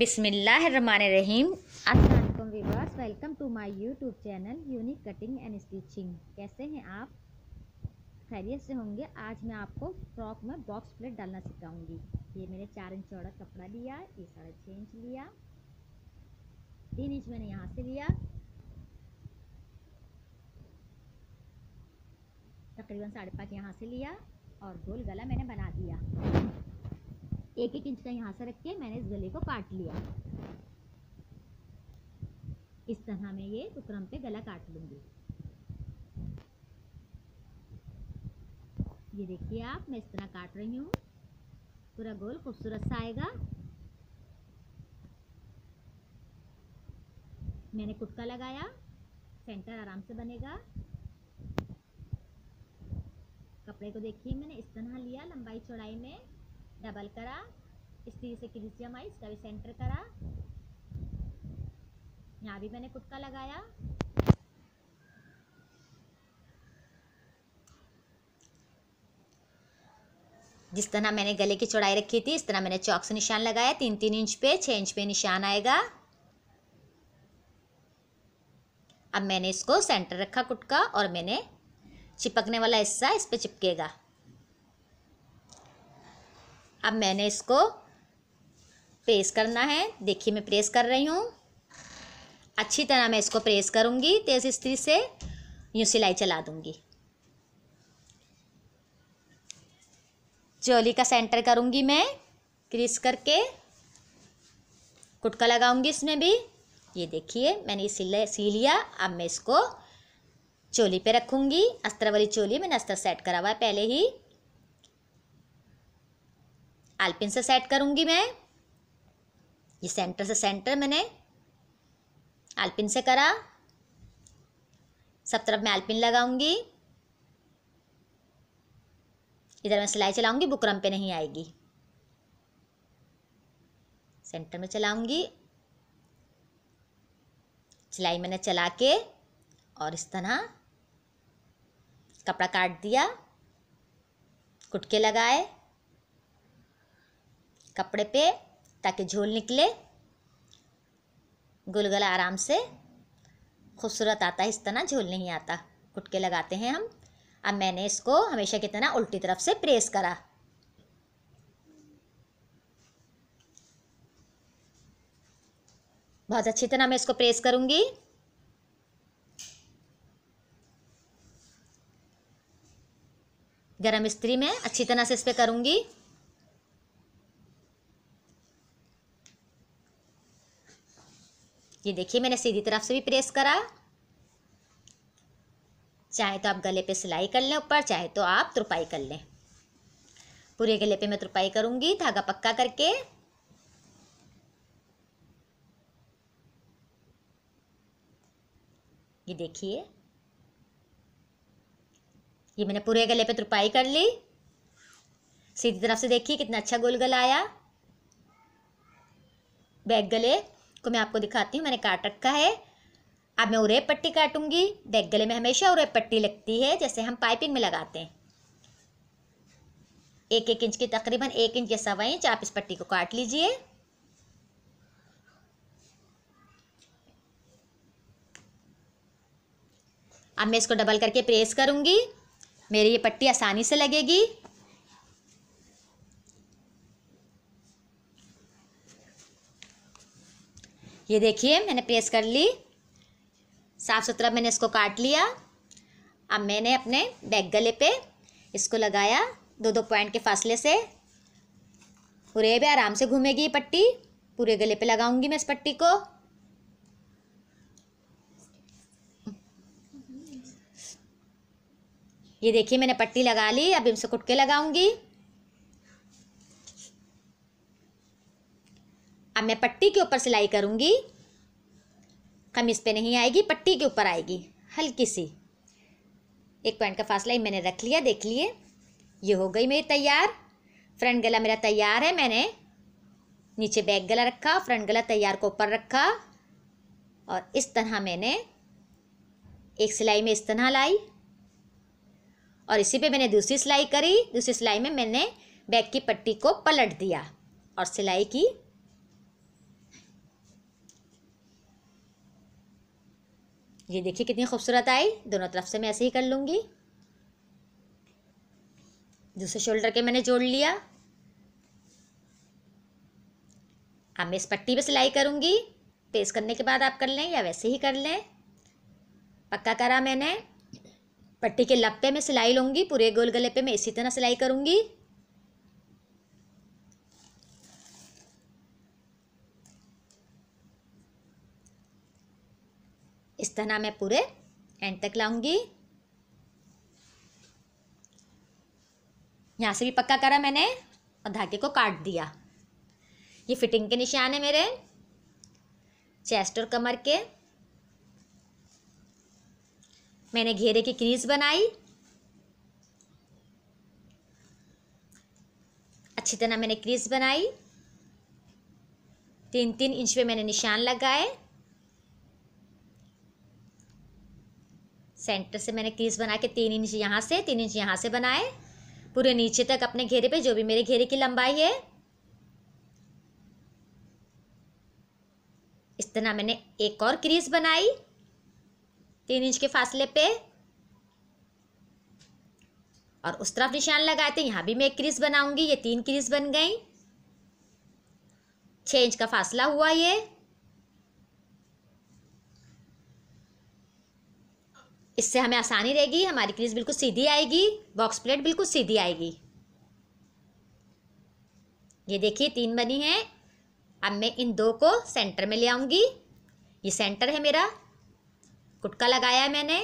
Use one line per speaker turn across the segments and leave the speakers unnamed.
बिसमीम असलम welcome to my YouTube channel unique cutting and stitching कैसे हैं आप खैरियत से होंगे आज मैं आपको फ्रॉक में बॉक्स प्लेट डालना सिखाऊंगी ये मैंने चार इंच चौड़ा कपड़ा लिया ये साढ़े छः इंच लिया तीन इंच मैंने यहाँ से लिया तकरीबन साढ़े पाँच यहाँ से लिया और गोल गला मैंने बना दिया एक एक इंच का यहाँ से रख के मैंने इस गले को काट लिया इस तरह मैं ये उक्रम पे गला काट लूँगी ये देखिए आप मैं इस तरह काट रही हूँ पूरा गोल खूबसूरत सा आएगा मैंने कुटका लगाया सेंटर आराम से बनेगा कपड़े को देखिए मैंने इस तरह लिया लंबाई चौड़ाई में डबल करा स्त्री से क्रिसियम आई इसका भी सेंटर करा यहाँ भी मैंने कुटका लगाया जिस तरह मैंने गले की चौड़ाई रखी थी इस तरह मैंने चौक से निशान लगाया तीन तीन इंच पे छः इंच पे निशान आएगा अब मैंने इसको सेंटर रखा कुटका और मैंने चिपकने वाला हिस्सा इस पर चिपकेगा अब मैंने इसको प्रेस करना है देखिए मैं प्रेस कर रही हूँ अच्छी तरह मैं इसको प्रेस करूँगी तेज़ स्त्री से यूँ सिलाई चला दूँगी चोली का सेंटर करूँगी मैं क्रीस करके कुटका लगाऊँगी इसमें भी ये देखिए मैंने ये सिले सी लिया अब मैं इसको चोली पे रखूँगी अस्तर वाली चोली मैंने अस्तर सेट करा हुआ है पहले ही एल्पिन से सेट करूंगी मैं ये सेंटर से सेंटर मैंने एल्पिन से करा सब तरफ मैं एल्पिन लगाऊंगी इधर मैं सिलाई चलाऊंगी बुकरम पे नहीं आएगी सेंटर में चलाऊंगी सिलाई मैंने चला के और इस तरह कपड़ा काट दिया कुटके लगाए कपड़े पे ताकि झोल निकले गुलगला आराम से खूबसूरत आता है इस तरह झोल नहीं आता कुटके लगाते हैं हम अब मैंने इसको हमेशा की तरह उल्टी तरफ से प्रेस करा बहुत अच्छी तरह मैं इसको प्रेस करूंगी गरम स्त्री में अच्छी तरह से इस पर करूंगी ये देखिए मैंने सीधी तरफ से भी प्रेस करा चाहे तो आप गले पे सिलाई कर लें ऊपर चाहे तो आप तुरपाई कर लें पूरे गले पे मैं तुरपाई करूँगी धागा पक्का करके ये देखिए ये मैंने पूरे गले पे तुरपाई कर ली सीधी तरफ से देखिए कितना अच्छा गोल गला आया बैक गले को मैं आपको दिखाती हूँ मैंने काट रखा है अब मैं उरेब पट्टी काटूंगी देख गले में हमेशा उरेब पट्टी लगती है जैसे हम पाइपिंग में लगाते हैं एक एक इंच की तकरीबन एक इंच या सवा इंच आप इस पट्टी को काट लीजिए अब मैं इसको डबल करके प्रेस करूंगी मेरी ये पट्टी आसानी से लगेगी ये देखिए मैंने प्रेस कर ली साफ़ सुथरा मैंने इसको काट लिया अब मैंने अपने बैग गले पे इसको लगाया दो दो पॉइंट के फासले से पूरे भी आराम से घूमेगी ये पट्टी पूरे गले पे लगाऊंगी मैं इस पट्टी को ये देखिए मैंने पट्टी लगा ली अब इनसे कुटके लगाऊंगी अब मैं पट्टी के ऊपर सिलाई करूँगी कमीज पे नहीं आएगी पट्टी के ऊपर आएगी हल्की सी एक पॉइंट का फासला ही मैंने रख लिया देख लिए ये हो गई मेरी तैयार फ्रंट गला मेरा तैयार है मैंने नीचे बैक गला रखा फ्रंट गला तैयार को ऊपर रखा और इस तरह मैंने एक सिलाई में इस तरह लाई और इसी पे मैंने दूसरी सिलाई करी दूसरी सिलाई में मैंने बैक की पट्टी को पलट दिया और सिलाई की ये देखिए कितनी खूबसूरत आई दोनों तरफ से मैं ऐसे ही कर लूँगी दूसरे शोल्डर के मैंने जोड़ लिया अब मैं इस पट्टी पे सिलाई करूँगी पेस करने के बाद आप कर लें या वैसे ही कर लें पक्का करा मैंने पट्टी के लप में मैं सिलाई लूँगी पूरे गोल गले पे मैं इसी तरह सिलाई करूँगी इस तरह मैं पूरे एंड तक लाऊंगी यहाँ से भी पक्का करा मैंने और धागे को काट दिया ये फिटिंग के निशान है मेरे चेस्ट और कमर के मैंने घेरे की क्रीज बनाई अच्छी तरह मैंने क्रीज बनाई तीन तीन इंच पे मैंने निशान लगाए सेंटर से मैंने क्रीज बना के तीन इंच यहाँ से तीन इंच यहाँ से बनाए पूरे नीचे तक अपने घेरे पे जो भी मेरे घेरे की लंबाई है इस तरह मैंने एक और क्रीज बनाई तीन इंच के फासले पे और उस तरफ निशान लगाए थे यहाँ भी मैं एक क्रीज बनाऊंगी ये तीन क्रीज बन गई छः इंच का फासला हुआ ये इससे हमें आसानी रहेगी हमारी क्रीज बिल्कुल सीधी आएगी बॉक्स प्लेट बिल्कुल सीधी आएगी ये देखिए तीन बनी है अब मैं इन दो को सेंटर में ले आऊँगी ये सेंटर है मेरा कुटका लगाया है मैंने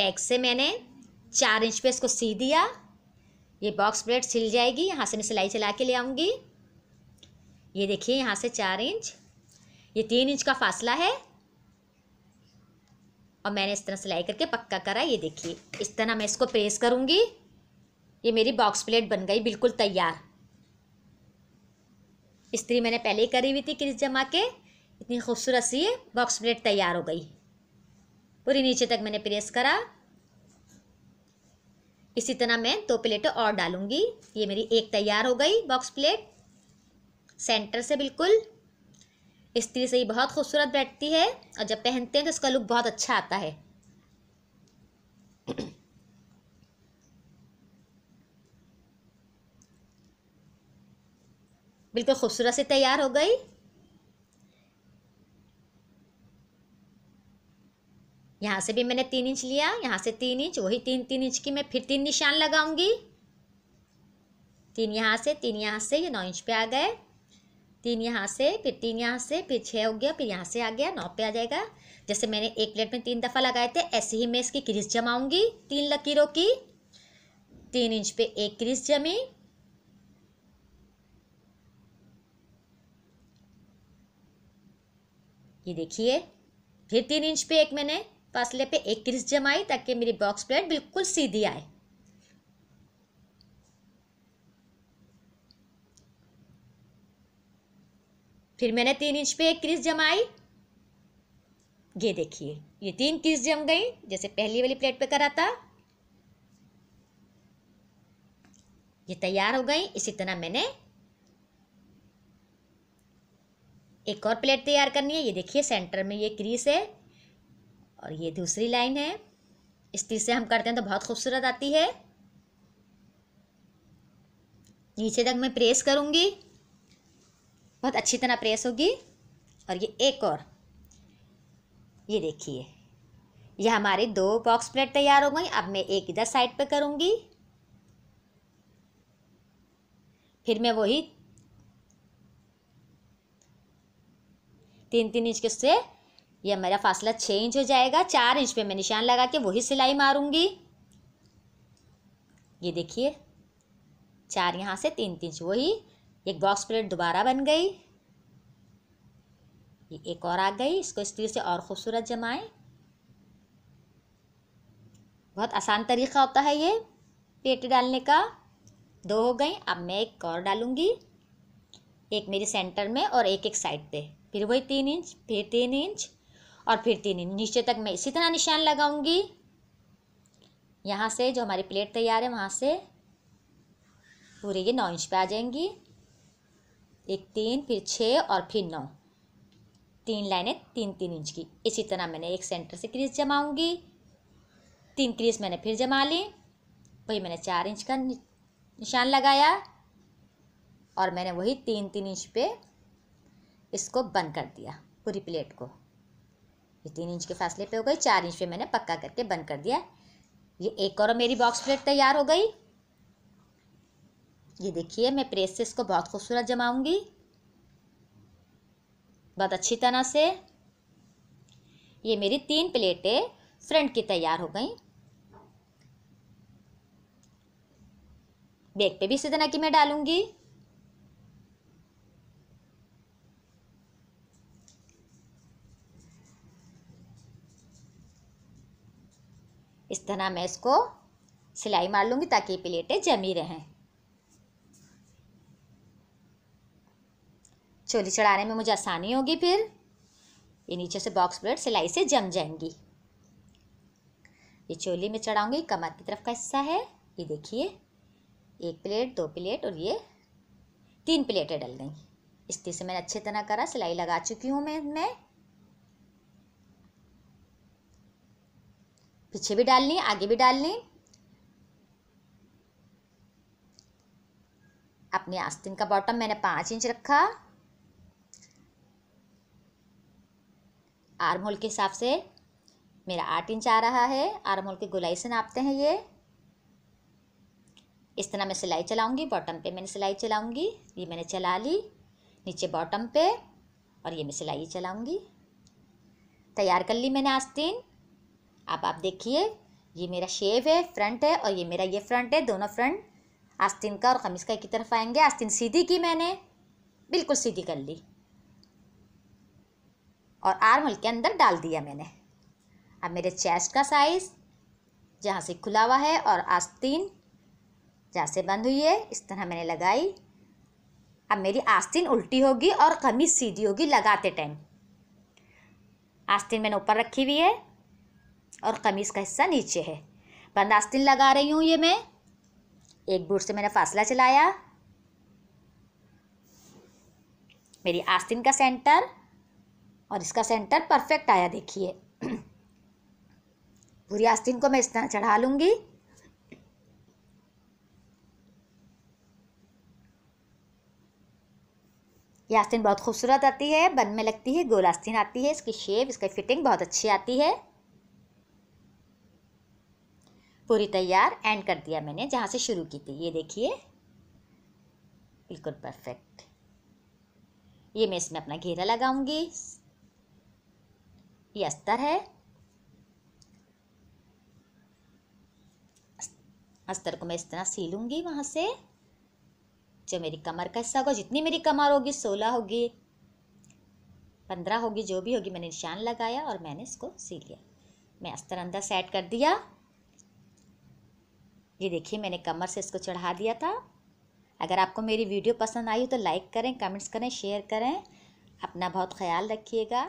बैग से मैंने चार इंच पे इसको सी दिया ये बॉक्स प्लेट सिल जाएगी यहाँ से मैं सिलाई चला के ले आऊँगी ये देखिए यहाँ से चार इंच ये तीन इंच का फासला है और मैंने इस तरह सिलाई करके पक्का करा ये देखिए इस तरह मैं इसको प्रेस करूँगी ये मेरी बॉक्स प्लेट बन गई बिल्कुल तैयार इस्त्री मैंने पहले ही करी हुई थी क्रिस जमा के इतनी खूबसूरत सी ये बॉक्स प्लेट तैयार हो गई पूरी नीचे तक मैंने प्रेस करा इसी तरह मैं दो प्लेटें और डालूंगी ये मेरी एक तैयार हो गई बॉक्स प्लेट सेंटर से बिल्कुल स्त्री से बहुत खूबसूरत बैठती है और जब पहनते हैं तो इसका लुक बहुत अच्छा आता है बिल्कुल खूबसूरत से तैयार हो गई यहाँ से भी मैंने तीन इंच लिया यहाँ से तीन इंच वही तीन तीन इंच की मैं फिर तीन निशान लगाऊंगी तीन यहाँ से तीन यहाँ से ये यह नौ इंच पे आ गए तीन यहाँ से फिर तीन यहाँ से फिर छः हो गया फिर यहाँ से आ गया नौ पे आ जाएगा जैसे मैंने एक प्लेट में तीन दफ़ा लगाए थे ऐसे ही मैं इसकी क्रिस जमाऊंगी तीन लकीरों की तीन इंच पे एक क्रिस जमी ये देखिए फिर तीन इंच पे एक मैंने फासले पे एक क्रिस जमाई ताकि मेरी बॉक्स प्लेट बिल्कुल सीधी आए फिर मैंने तीन इंच पे एक क्रीज जमाई ये देखिए ये तीन क्रीज जम गई जैसे पहली वाली प्लेट पे करा था ये तैयार हो गई इसी तरह मैंने एक और प्लेट तैयार करनी है ये देखिए सेंटर में ये क्रीस है और ये दूसरी लाइन है इस चीज से हम करते हैं तो बहुत खूबसूरत आती है नीचे तक मैं प्रेस करूँगी बहुत अच्छी तरह प्रेस होगी और ये एक और ये देखिए यह हमारे दो बॉक्स प्लेट तैयार हो गई अब मैं एक इधर साइड पे करूँगी फिर मैं वही तीन तीन इंच के से यह मेरा फासला छः इंच हो जाएगा चार इंच पे मैं निशान लगा के वही सिलाई मारूंगी ये देखिए चार यहाँ से तीन तीन वही एक बॉक्स प्लेट दोबारा बन गई ये एक और आ गई इसको इस तरीके से और ख़ूबसूरत जमाएं बहुत आसान तरीका होता है ये पेट डालने का दो हो गई अब मैं एक और डालूँगी एक मेरे सेंटर में और एक एक साइड पे फिर वही तीन इंच फिर तीन इंच और फिर तीन इंच नीचे तक मैं इसी तरह निशान लगाऊंगी यहाँ से जो हमारी प्लेट तैयार है वहाँ से पूरे ये नौ इंच पे आ जाएंगी एक तीन फिर छः और फिर नौ तीन लाइनें तीन तीन इंच की इसी तरह मैंने एक सेंटर से क्रीज जमाऊंगी तीन क्रीज मैंने फिर जमा ली वही मैंने चार इंच का निशान लगाया और मैंने वही तीन तीन इंच पे इसको बंद कर दिया पूरी प्लेट को ये तीन इंच के फासले पे हो गई चार इंच पे मैंने पक्का करके बंद कर दिया ये एक और मेरी बॉक्स प्लेट तैयार हो गई ये देखिए मैं प्रेस से इसको बहुत खूबसूरत जमाऊंगी बहुत अच्छी तरह से ये मेरी तीन प्लेटें फ्रंट की तैयार हो गई बैग पे भी इसी तरह की मैं डालूंगी इस तरह मैं इसको सिलाई मार लूँगी ताकि ये प्लेटें जमी रहें चोली चढ़ाने में मुझे आसानी होगी फिर ये नीचे से बॉक्स ब्रेड सिलाई से जम जाएंगी ये चोली में चढ़ाऊंगी कमर की तरफ का हिस्सा है ये देखिए एक प्लेट दो प्लेट और ये तीन प्लेटें डल गई इस्त्री से मैंने अच्छी तरह करा सिलाई लगा चुकी हूँ मैं मैं पीछे भी डालनी आगे भी डालनी अपने आस्तीन का बॉटम मैंने पाँच इंच रखा आर्म होल के हिसाब से मेरा आठ इंच आ रहा है आर्म होल की गुलाई से नापते हैं ये इस तरह मैं सिलाई चलाऊंगी बॉटम पे मैंने सिलाई चलाऊंगी ये मैंने चला ली नीचे बॉटम पे और ये मैं सिलाई चलाऊंगी तैयार कर ली मैंने आस्तीन आप आप देखिए ये मेरा शेप है फ्रंट है और ये मेरा ये फ्रंट है दोनों फ्रंट आस्तीन का और कमीज का एक तरफ आएंगे आस्तीन सीधी की मैंने बिल्कुल सीधी कर ली और आर्म होल के अंदर डाल दिया मैंने अब मेरे चेस्ट का साइज़ जहाँ से खुला हुआ है और आस्तीन जहाँ से बंद हुई है इस तरह मैंने लगाई अब मेरी आस्तीन उल्टी होगी और कमीज सीधी होगी लगाते टाइम आस्तीन मैंने ऊपर रखी हुई है और कमीज़ का हिस्सा नीचे है बंद आस्तीन लगा रही हूँ ये मैं एक बूट से मैंने फासला चलाया मेरी आस्तीन का सेंटर और इसका सेंटर परफेक्ट आया देखिए पूरी आस्तीन को मैं इस तरह चढ़ा लूँगी ये आस्तीन बहुत खूबसूरत आती है बन में लगती है गोल आस्तीन आती है इसकी शेप इसकी फिटिंग बहुत अच्छी आती है पूरी तैयार एंड कर दिया मैंने जहाँ से शुरू की थी ये देखिए बिल्कुल परफेक्ट ये मैं इसमें अपना घेरा लगाऊंगी ये अस्तर है अस्तर को मैं इस तरह सी लूँगी वहाँ से जो मेरी कमर का हिस्सा होगा जितनी मेरी कमर होगी सोलह होगी पंद्रह होगी जो भी होगी मैंने निशान लगाया और मैंने इसको सी लिया मैं अस्तर अंदर सेट कर दिया ये देखिए मैंने कमर से इसको चढ़ा दिया था अगर आपको मेरी वीडियो पसंद आई हो तो लाइक करें कमेंट्स करें शेयर करें अपना बहुत ख्याल रखिएगा